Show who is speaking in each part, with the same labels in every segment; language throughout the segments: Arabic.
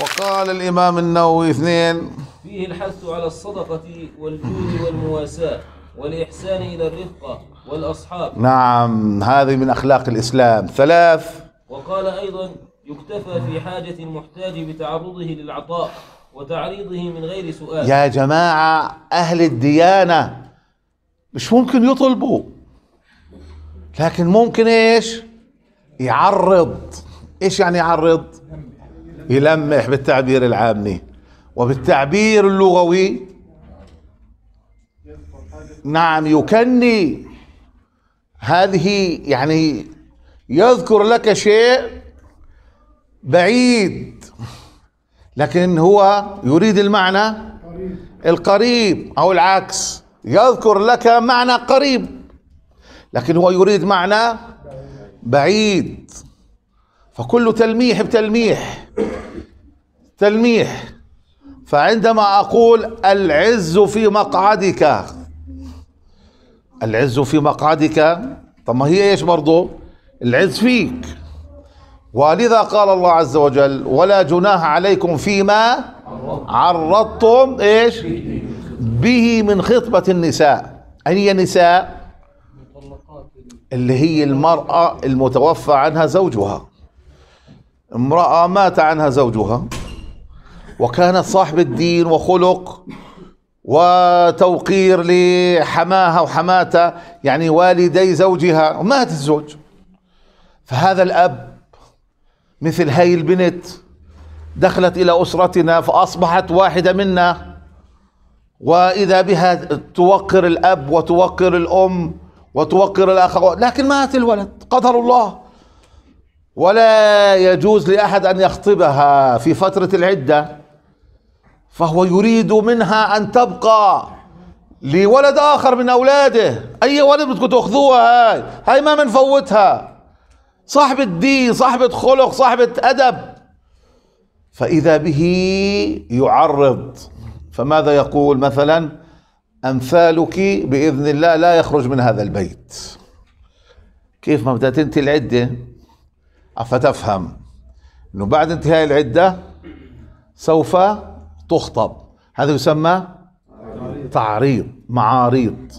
Speaker 1: وقال الإمام النووي اثنين فيه الحث على الصدقة والجود والمواساة والإحسان إلى الرفقة والأصحاب نعم هذه من أخلاق الإسلام ثلاث وقال أيضا يكتفى في حاجة المحتاج بتعرضه للعطاء وتعريضه من غير سؤال يا جماعة أهل الديانة مش ممكن يطلبوا لكن ممكن إيش يعرض إيش يعني يعرض يلمح بالتعبير العامي وبالتعبير اللغوي نعم يكني هذه يعني يذكر لك شيء بعيد لكن هو يريد المعنى القريب او العكس يذكر لك معنى قريب لكن هو يريد معنى بعيد فكل تلميح بتلميح تلميح فعندما أقول العز في مقعدك العز في مقعدك طب ما هي ايش برضه العز فيك ولذا قال الله عز وجل ولا جناح عليكم فيما عرضتم ايش به من خطبة النساء أي نساء اللي هي المرأة المتوفى عنها زوجها امرأة مات عنها زوجها وكانت صاحبة دين وخلق وتوقير لحماها وحماتها يعني والدي زوجها ومات الزوج فهذا الأب مثل هاي البنت دخلت إلى أسرتنا فأصبحت واحدة منا وإذا بها توقر الأب وتوقر الأم وتوقر الآخر لكن مات الولد قدر الله ولا يجوز لأحد أن يخطبها في فترة العدة فهو يريد منها أن تبقى لولد آخر من أولاده أي ولد بدكم تأخذوها هاي هاي ما بنفوتها صاحبة دين صاحبة خلق صاحبة أدب فإذا به يعرض فماذا يقول مثلا أمثالك بإذن الله لا يخرج من هذا البيت كيف ما بدها تنتهي العدة فتفهم أنه بعد انتهاء العدة سوف تخطب هذا يسمى تعريض معاريض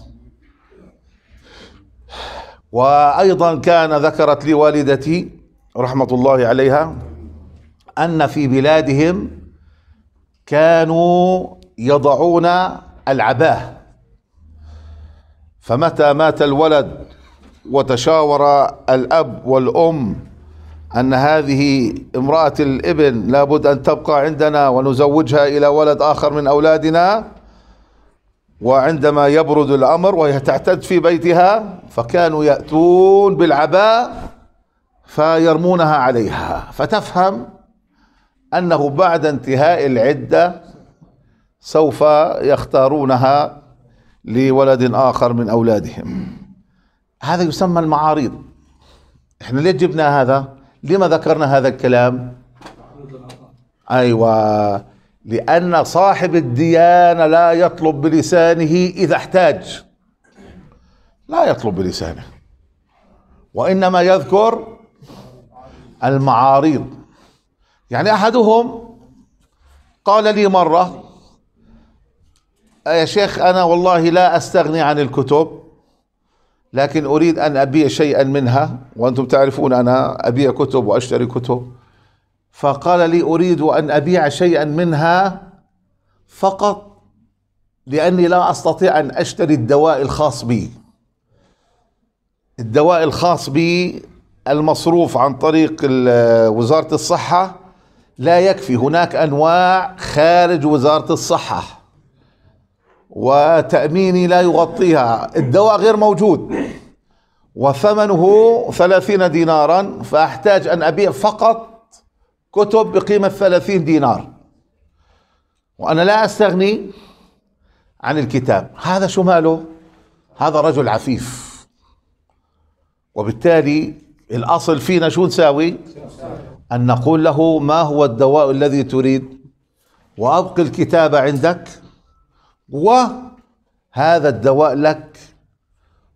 Speaker 1: وأيضا كان ذكرت لي والدتي رحمة الله عليها أن في بلادهم كانوا يضعون العباه فمتى مات الولد وتشاور الأب والأم أن هذه امرأة الابن لابد أن تبقى عندنا ونزوجها إلى ولد آخر من أولادنا وعندما يبرد الأمر وهي تعتد في بيتها فكانوا يأتون بالعباء فيرمونها عليها فتفهم أنه بعد انتهاء العدة سوف يختارونها لولد آخر من أولادهم هذا يسمى المعاريض احنا ليه جبنا هذا لما ذكرنا هذا الكلام أيوة لأن صاحب الديانة لا يطلب بلسانه إذا احتاج لا يطلب بلسانه وإنما يذكر المعاريض يعني أحدهم قال لي مرة يا شيخ أنا والله لا أستغني عن الكتب لكن أريد أن أبيع شيئا منها وأنتم تعرفون أنا أبيع كتب وأشتري كتب فقال لي أريد أن أبيع شيئا منها فقط لأني لا أستطيع أن أشتري الدواء الخاص بي الدواء الخاص بي المصروف عن طريق وزارة الصحة لا يكفي هناك أنواع خارج وزارة الصحة وتأميني لا يغطيها الدواء غير موجود وثمنه ثلاثين دينارا فأحتاج أن أبيع فقط كتب بقيمة ثلاثين دينار وأنا لا أستغني عن الكتاب هذا شو ماله هذا رجل عفيف وبالتالي الأصل فينا شو نساوي أن نقول له ما هو الدواء الذي تريد وأبقي الكتاب عندك وهذا الدواء لك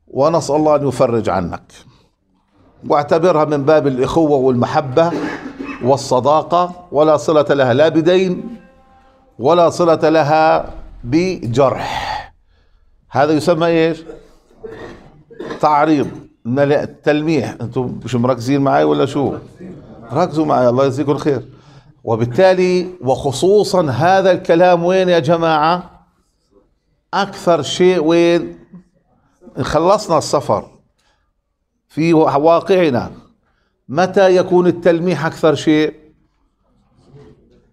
Speaker 1: ونسأل الله أن يفرج عنك واعتبرها من باب الإخوة والمحبة والصداقة ولا صلة لها لا بدين ولا صلة لها بجرح هذا يسمى ايش تعريض تلميح انتم مش مركزين معي ولا شو ركزوا معي الله يجزيكم الخير وبالتالي وخصوصا هذا الكلام وين يا جماعه اكثر شيء وين خلصنا السفر في واقعنا متى يكون التلميح اكثر شيء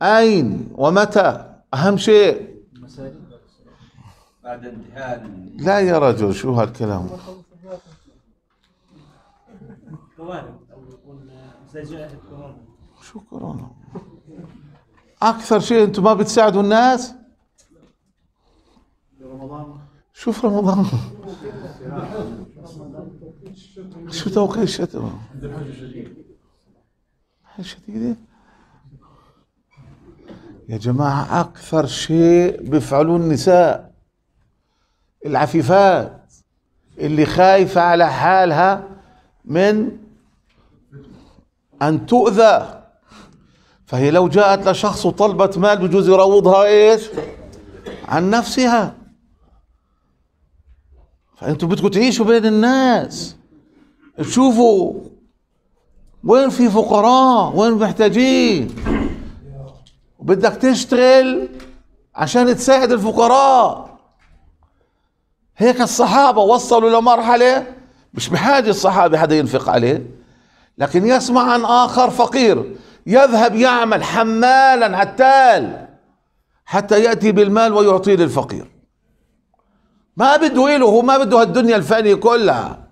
Speaker 1: اين ومتى اهم شيء بعد انتهاء لا يا رجل شو هالكلام شو كورونا اكثر شيء انتم ما بتساعدوا الناس رمضان شوف رمضان شو توقيت الشتم حاجة شديدة يا جماعة أكثر شيء بيفعلوه النساء العفيفات اللي خايفة على حالها من أن تؤذى فهي لو جاءت لشخص وطلبت مال بجوز يروضها إيش عن نفسها فانتوا بدكم تعيشوا بين الناس تشوفوا وين في فقراء وين محتاجين وبدك تشتغل عشان تساعد الفقراء هيك الصحابة وصلوا لمرحلة مش بحاجة الصحابة حدا ينفق عليه لكن يسمع عن آخر فقير يذهب يعمل حمالا عتال حتى يأتي بالمال ويعطيه للفقير ما بده إله هو ما بده هالدنيا الفانية كلها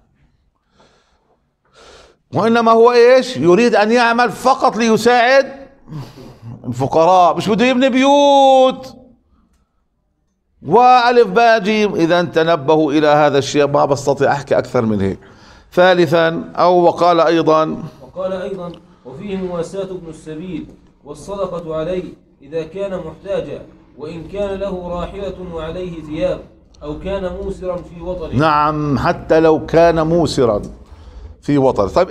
Speaker 1: وإنما هو إيش يريد أن يعمل فقط ليساعد الفقراء مش بده يبني بيوت وألف باء إذا تنبهوا إلى هذا الشيء ما بستطيع أحكي أكثر من هيك ثالثا أو وقال أيضا وقال أيضا وفيه مواساة ابن السبيل والصدقة عليه إذا كان محتاجا وإن كان له راحلة وعليه ثياب أو كان موسرا في وطنه نعم حتى لو كان موسرا في وطنه طيب